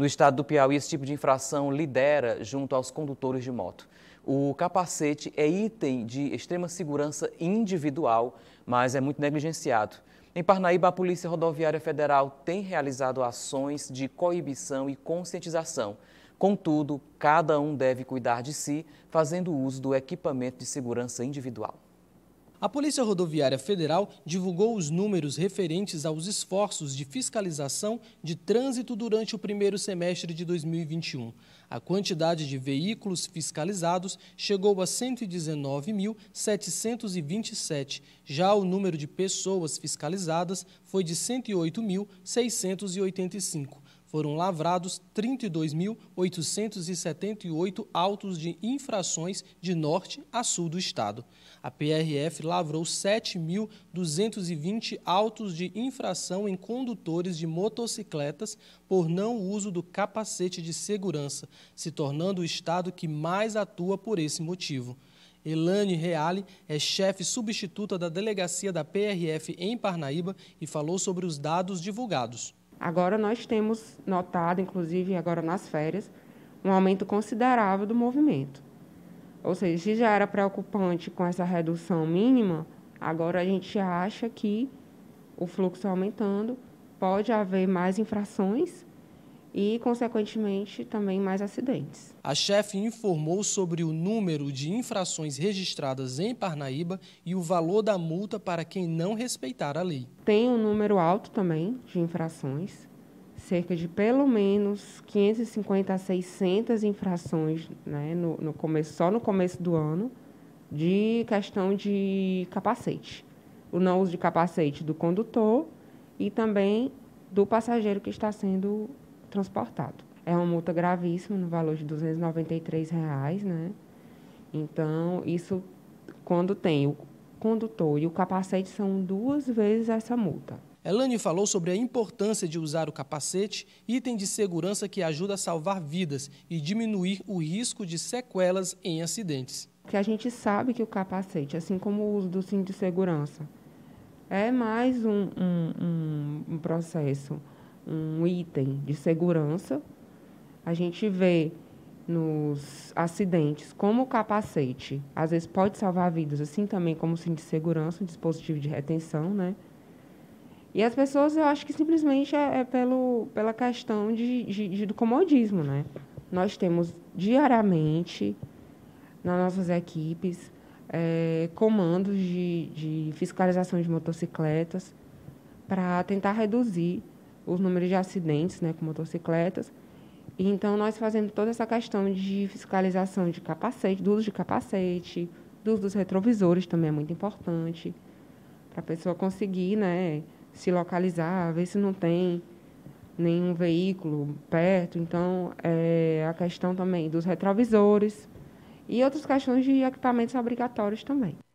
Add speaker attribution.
Speaker 1: No estado do Piauí, esse tipo de infração lidera junto aos condutores de moto. O capacete é item de extrema segurança individual, mas é muito negligenciado. Em Parnaíba, a Polícia Rodoviária Federal tem realizado ações de coibição e conscientização. Contudo, cada um deve cuidar de si, fazendo uso do equipamento de segurança individual. A Polícia Rodoviária Federal divulgou os números referentes aos esforços de fiscalização de trânsito durante o primeiro semestre de 2021. A quantidade de veículos fiscalizados chegou a 119.727. Já o número de pessoas fiscalizadas foi de 108.685 foram lavrados 32.878 autos de infrações de norte a sul do estado. A PRF lavrou 7.220 autos de infração em condutores de motocicletas por não uso do capacete de segurança, se tornando o estado que mais atua por esse motivo. Elane Reale é chefe substituta da delegacia da PRF em Parnaíba e falou sobre os dados divulgados.
Speaker 2: Agora nós temos notado, inclusive agora nas férias, um aumento considerável do movimento. Ou seja, se já era preocupante com essa redução mínima, agora a gente acha que o fluxo aumentando pode haver mais infrações e, consequentemente, também mais acidentes.
Speaker 1: A chefe informou sobre o número de infrações registradas em Parnaíba e o valor da multa para quem não respeitar
Speaker 2: a lei. Tem um número alto também de infrações, cerca de pelo menos 550 a 600 infrações né, no, no começo, só no começo do ano, de questão de capacete. O não uso de capacete do condutor e também do passageiro que está sendo transportado. É uma multa gravíssima no valor de R$ 293, reais, né? Então, isso quando tem o condutor e o capacete são duas vezes essa multa.
Speaker 1: Elane falou sobre a importância de usar o capacete, item de segurança que ajuda a salvar vidas e diminuir o risco de sequelas em acidentes.
Speaker 2: Que a gente sabe que o capacete, assim como o uso do cinto de segurança, é mais um, um, um processo um item de segurança. A gente vê nos acidentes como o capacete, às vezes pode salvar vidas, assim também como o cinto de segurança, um dispositivo de retenção, né? E as pessoas, eu acho que simplesmente é, é pelo, pela questão de, de, de, do comodismo, né? Nós temos diariamente, nas nossas equipes, é, comandos de, de fiscalização de motocicletas para tentar reduzir os números de acidentes né, com motocicletas. E, então, nós fazemos toda essa questão de fiscalização de capacete, do uso de capacete, do uso dos retrovisores também é muito importante, para a pessoa conseguir né, se localizar, ver se não tem nenhum veículo perto. Então, é a questão também dos retrovisores e outras questões de equipamentos obrigatórios também.